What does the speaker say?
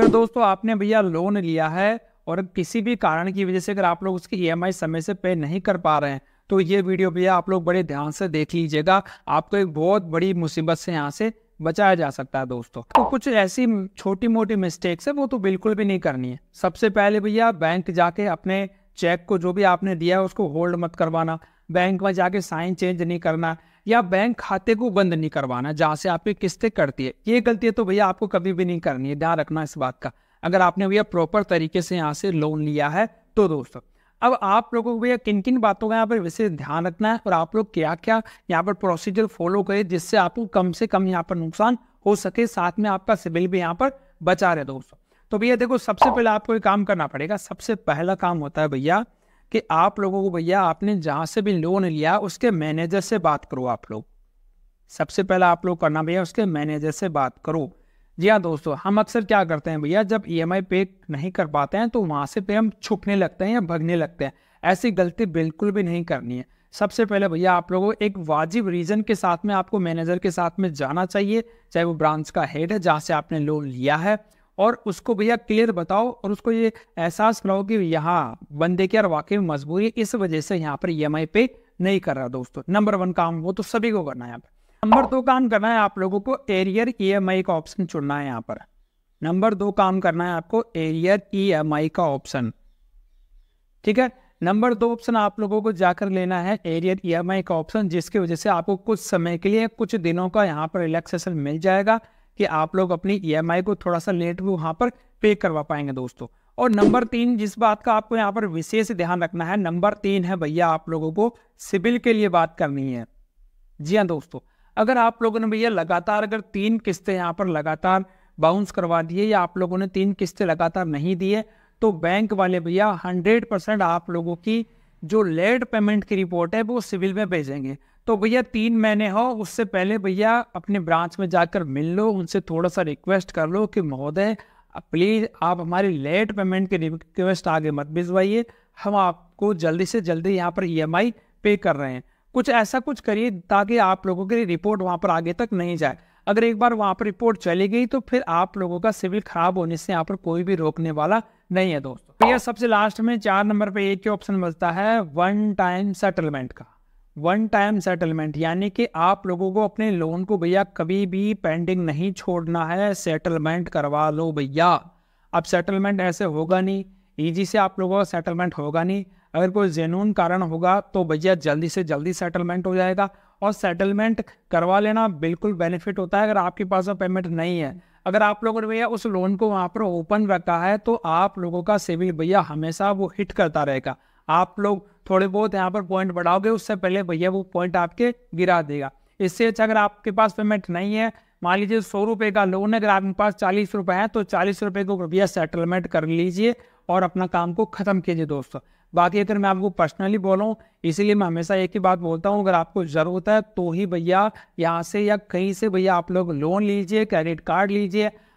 अगर तो दोस्तों आपने भैया लोन लिया है और किसी भी कारण की वजह से अगर आप लोग उसकी ई समय से पे नहीं कर पा रहे हैं तो ये वीडियो भैया आप लोग बड़े ध्यान से देख लीजिएगा आपको एक बहुत बड़ी मुसीबत से यहाँ से बचाया जा सकता है दोस्तों तो कुछ ऐसी छोटी मोटी मिस्टेक्स है वो तो बिल्कुल भी नहीं करनी है सबसे पहले भैया बैंक जाके अपने चेक को जो भी आपने दिया है उसको होल्ड मत करवाना बैंक में जाके साइन चेंज नहीं करना या बैंक खाते को बंद नहीं करवाना जहाँ से आपकी किस्तें कटती है ये गलती है तो भैया आपको कभी भी नहीं करनी है ध्यान रखना इस बात का अगर आपने भैया प्रॉपर तरीके से यहाँ से लोन लिया है तो दोस्तों अब आप लोगों को भैया किन किन बातों का यहाँ पर विशेष ध्यान रखना है और आप लोग क्या क्या यहाँ पर प्रोसीजर फॉलो करें जिससे आपको कम से कम यहाँ पर नुकसान हो सके साथ में आपका सिबिल भी यहाँ पर बचा रहे दोस्तों तो भैया देखो सबसे पहले आपको एक काम करना पड़ेगा सबसे पहला काम होता है भैया कि आप लोगों को भैया आपने जहाँ से भी लोन लिया उसके मैनेजर से बात करो आप लोग सबसे पहला आप लोग करना भैया उसके मैनेजर से बात करो जी हाँ दोस्तों हम अक्सर क्या करते हैं भैया जब ई e पे नहीं कर पाते हैं तो वहाँ से पे हम छुपने लगते हैं या भगने लगते हैं ऐसी गलती बिल्कुल भी नहीं करनी है सबसे पहले भैया आप लोगों को एक वाजिब रीज़न के साथ में आपको मैनेजर के साथ में जाना चाहिए चाहे वो ब्रांच का हेड है जहाँ से आपने लोन लिया है और उसको भैया क्लियर बताओ और उसको ये एहसास कराओ कि यहाँ बंदे की यार वाकई में मजबूरी इस वजह से यहाँ पर ई पे नहीं कर रहा दोस्तों नंबर वन काम वो तो सभी को करना है यहाँ पर नंबर दो काम करना है आप लोगों को एरियर ई का ऑप्शन चुनना है यहाँ पर नंबर दो काम करना है आपको एरियर ई का ऑप्शन ठीक है नंबर दो ऑप्शन आप लोगों को जाकर लेना है एरियर ई का ऑप्शन जिसकी वजह से आपको कुछ समय के लिए कुछ दिनों का यहाँ पर रिलैक्सेशन मिल जाएगा कि आप लोग अपनी ई e को थोड़ा सा लेट भी वहाँ पर पे करवा पाएंगे दोस्तों और नंबर तीन जिस बात का आपको यहाँ पर विशेष ध्यान रखना है नंबर तीन है भैया आप लोगों को सिविल के लिए बात करनी है जी हाँ दोस्तों अगर आप लोगों ने भैया लगातार अगर तीन किस्तें यहाँ पर लगातार बाउंस करवा दिए या आप लोगों ने तीन किस्तें लगातार नहीं दिए तो बैंक वाले भैया हंड्रेड परसेंट आप लोगों की जो लेट पेमेंट की रिपोर्ट है वो सिविल में भेजेंगे तो भैया तीन महीने हो उससे पहले भैया अपने ब्रांच में जाकर मिल लो उनसे थोड़ा सा रिक्वेस्ट कर लो कि महोदय प्लीज़ आप हमारी लेट पेमेंट की रिक्वेस्ट आगे मत भिजवाइए हम आपको जल्दी से जल्दी यहाँ पर ई e पे कर रहे हैं कुछ ऐसा कुछ करिए ताकि आप लोगों की रिपोर्ट वहाँ पर आगे तक नहीं जाए अगर एक बार वहाँ पर रिपोर्ट चली गई तो फिर आप लोगों का सिविल खराब होने से यहाँ पर कोई भी रोकने वाला नहीं है दोस्तों भैया तो सबसे लास्ट में चार नंबर पर एक ही ऑप्शन बचता है वन टाइम सेटलमेंट का वन टाइम सेटलमेंट यानी कि आप लोगों को अपने लोन को भैया कभी भी पेंडिंग नहीं छोड़ना है सेटलमेंट करवा लो भैया अब सेटलमेंट ऐसे होगा नहीं ईजी से आप लोगों का सेटलमेंट होगा नहीं अगर कोई जेनून कारण होगा तो भैया जल्दी से जल्दी सेटलमेंट हो जाएगा और सेटलमेंट करवा लेना बिल्कुल बेनिफिट होता है अगर आपके पास पेमेंट नहीं है अगर आप लोगों ने भैया उस लोन को वहाँ पर ओपन रखा है तो आप लोगों का सिविल भैया हमेशा वो हिट करता रहेगा आप लोग थोड़े बहुत यहाँ पर पॉइंट बढ़ाओगे उससे पहले भैया वो पॉइंट आपके गिरा देगा इससे अच्छा अगर आपके पास पेमेंट नहीं है मान लीजिए सौ रुपये का लोन है अगर आपके पास चालीस रुपये है तो चालीस रुपये को भैया सेटलमेंट कर लीजिए और अपना काम को ख़त्म कीजिए दोस्तों बात यह अगर मैं आपको पर्सनली बोलूँ इसीलिए मैं हमेशा एक ही बात बोलता हूँ अगर आपको ज़रूरत है तो ही भैया यहाँ से या कहीं से भैया आप लोग लोन लीजिए क्रेडिट कार्ड लीजिए